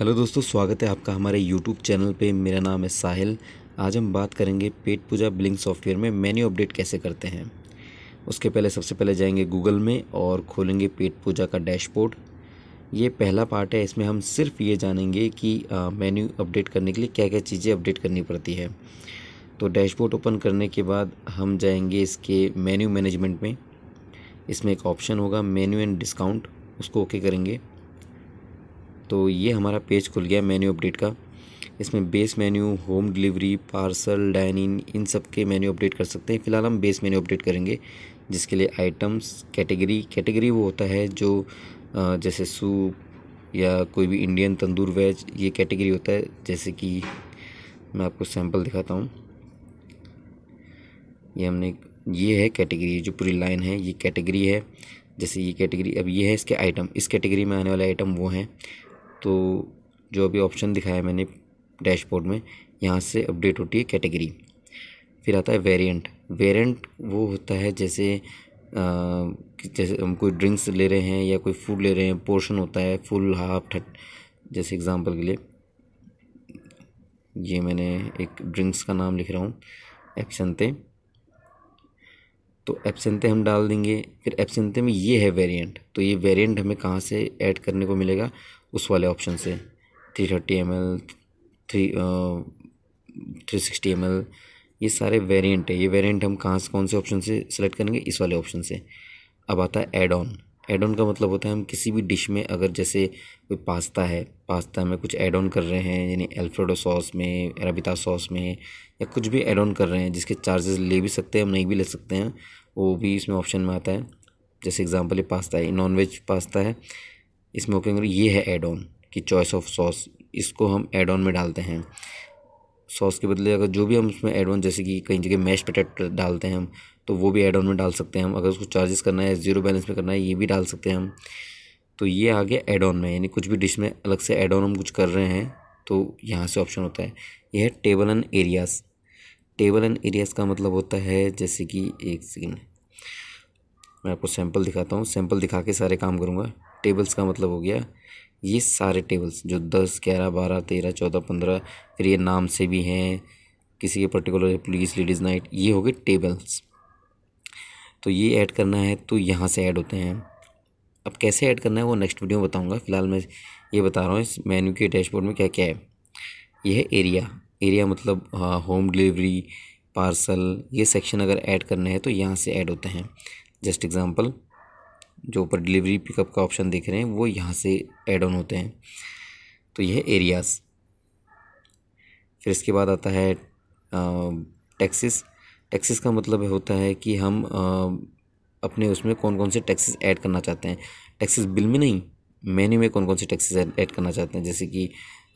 hello दोस्तों स्वागत है आपका हमारे यूट्यूब चैनल पे मेरा नाम है साहिल आज हम बात करेंगे पेट पूजा बिलिंग सॉफ्टवेयर में मेन्यू अपडेट कैसे करते हैं उसके पहले सबसे पहले जाएंगे गूगल में और खोलेंगे पेट पूजा का डैशबोर्ड ये पहला पार्ट है इसमें हम सिर्फ ये जानेंगे कि मेन्यू अपडेट करने के लिए क्या क्या चीज़ें अपडेट करनी पड़ती है तो डैशबोर्ड ओपन करने के बाद हम जाएंगे इसके मेन्यू मैनेजमेंट में इसमें एक ऑप्शन होगा मेन्यू एंड डिस्काउंट उसको ओके करेंगे तो ये हमारा पेज खुल गया मेन्यू अपडेट का इसमें base menu home delivery parcel dine in इन सब के मेन्यू अपडेट कर सकते हैं फ़िलहाल हम बेस मेन्यू अपडेट करेंगे जिसके लिए आइटम्स कैटेगरी कैटेगरी वो होता है जो जैसे सूप या कोई भी इंडियन तंदूर वेज ये कैटेगरी होता है जैसे कि मैं आपको सैम्पल दिखाता हूँ ये हमने ये है कैटेगरी जो पूरी लाइन है ये कैटेगरी है जैसे ये कैटेगरी अब ये है इसके आइटम इस कैटेगरी में आने वाले आइटम वो हैं तो जो अभी ऑप्शन दिखाया मैंने डैशबोर्ड में यहाँ से अपडेट होती है कैटेगरी फिर आता है वेरिएंट वेरिएंट वो होता है जैसे आ, जैसे हम कोई ड्रिंक्स ले रहे हैं या कोई फूड ले रहे हैं पोर्शन होता है फुल हाफ ठट जैसे एग्ज़ाम्पल के लिए ये मैंने एक ड्रिंक्स का नाम लिख रहा हूँ एप्सनते तो एप्सनते हम डाल देंगे फिर एप्सनते में ये है वेरिएंट तो ये वेरिएंट हमें कहाँ से ऐड करने को मिलेगा उस वाले ऑप्शन से three thirty M L three three sixty M L ये सारे वेरिएंट है ये वेरिएंट हम कहाँ से कौन से ऑप्शन से सेलेक्ट करेंगे इस वाले ऑप्शन से अब आता है एड ऑन एड ऑन का मतलब होता है हम किसी भी डिश में अगर जैसे कोई पास्ता है पास्ता में कुछ ऐड ऑन कर रहे हैं यानी एल्फ्रेडो सॉस में अराबिता सॉस में या कुछ भी ऐड ऑन कर रहे हैं जिसके चार्जेस ले भी सकते हैं हम नहीं भी ले सकते हैं वो भी इसमें ऑप्शन में आता है जैसे एग्जांपल ये पास्ता है नॉन वेज पास्ता है स्मोकिंग ये है एड ऑन कि चॉइस ऑफ सॉस इसको हम एड ऑन में डालते हैं सॉस के बदले अगर जो भी हम उसमें एड ऑन जैसे कि कहीं जगह मैश पटेट डालते हैं हम तो वो भी एड ऑन में डाल सकते हैं हम अगर उसको चार्जेस करना है ज़ीरो बैलेंस में करना है ये भी डाल सकते हैं हम तो ये आ गया एड ऑन में यानी कुछ भी डिश में अलग से एड ऑन हम कुछ कर रहे हैं तो यहाँ से ऑप्शन होता है यह है table and areas table and areas का मतलब होता है जैसे कि एक सेकेंड मैं आपको सैंपल दिखाता हूँ सैम्पल दिखा के सारे काम करूँगा टेबल्स का मतलब हो गया ये सारे टेबल्स जो दस ग्यारह बारह तेरह चौदह पंद्रह फिर ये नाम से भी हैं किसी के पर्टिकुलर पुलिस लेडीज़ नाइट ये हो गए टेबल्स तो ये ऐड करना है तो यहाँ से ऐड होते हैं अब कैसे ऐड करना है वो नेक्स्ट वीडियो में बताऊँगा फ़िलहाल मैं ये बता रहा हूँ इस मेन्यू के डैशबोर्ड में क्या क्या है यह है एरिया एरिया मतलब होम डिलीवरी पार्सल ये सेक्शन अगर ऐड करना है तो यहाँ से ऐड होते हैं जस्ट एग्ज़ाम्पल जो ऊपर डिलीवरी पिकअप का ऑप्शन देख रहे हैं वो यहाँ से एड ऑन होते हैं तो यह एरियाज़ फिर इसके बाद आता है टैक्सेस टैक्सेस का मतलब होता है कि हम आ, अपने उसमें कौन कौन से टैक्सेस ऐड करना चाहते हैं टैक्सेस बिल में नहीं मेन्यू में कौन कौन से टैक्सेस ऐड करना चाहते हैं जैसे कि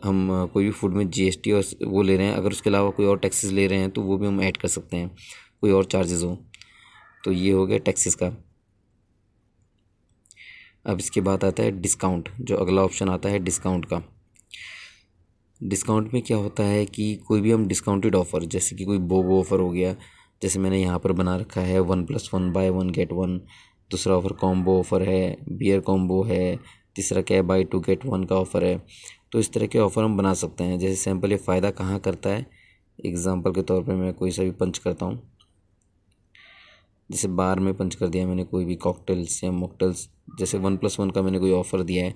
हम कोई भी फूड में जीएसटी और वो ले रहे हैं अगर उसके अलावा कोई और टैक्सेस ले रहे हैं तो वो भी हम ऐड कर सकते हैं कोई और चार्जेस हो तो ये हो गया टैक्सेस का अब इसके बाद आता है डिस्काउंट जो अगला ऑप्शन आता है डिस्काउंट का डिस्काउंट में क्या होता है कि कोई भी हम डिस्काउंटेड ऑफ़र जैसे कि कोई बोगो ऑफ़र हो गया जैसे मैंने यहाँ पर बना रखा है one plus one buy one get one दूसरा ऑफ़र कॉम्बो ऑफ़र है बियर कॉम्बो है तीसरा क्या है बाई टू गेट वन का ऑफ़र है तो इस तरह के ऑफ़र हम बना सकते हैं जैसे सैम्पल ये फ़ायदा कहाँ करता है एग्ज़ाम्पल के तौर पर मैं कोई सा भी पंच करता हूँ जैसे बार में पंच कर दिया मैंने कोई भी कॉकटेल्स या मॉकटेल्स जैसे वन प्लस वन का मैंने कोई ऑफ़र दिया है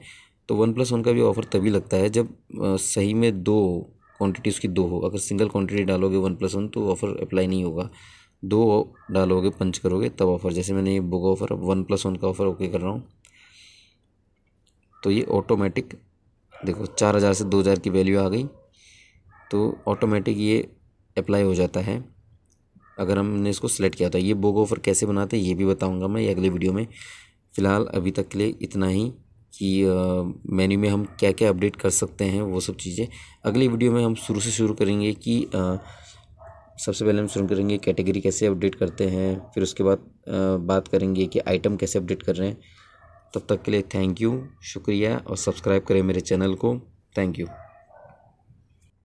तो वन प्लस वन का भी ऑफ़र तभी लगता है जब सही में दो क्वांटिटी उसकी दो हो अगर सिंगल क्वांटिटी डालोगे वन प्लस वन तो ऑफ़र अप्लाई नहीं होगा दो डालोगे पंच करोगे तब ऑफ़र जैसे मैंने ये बुक ऑफ़र अब वन प्लस वन का ऑफ़र ओके कर रहा हूँ तो ये ऑटोमेटिक देखो चार हज़ार से दो हज़ार की वैल्यू आ गई तो ऑटोमेटिक ये अप्लाई हो जाता है अगर हमने इसको सेलेक्ट किया था ये बोग ऑफर कैसे बनाते हैं ये भी बताऊँगा मैं ये अगले वीडियो में फ़िलहाल अभी तक के लिए इतना ही कि मेन्यू में हम क्या क्या अपडेट कर सकते हैं वो सब चीज़ें अगली वीडियो में हम शुरू से शुरू करेंगे कि आ, सबसे पहले हम शुरू करेंगे कैटेगरी कैसे अपडेट करते हैं फिर उसके बाद बात करेंगे कि आइटम कैसे अपडेट कर रहे हैं तब तक के लिए थैंक यू शुक्रिया और सब्सक्राइब करें मेरे चैनल को थैंक यू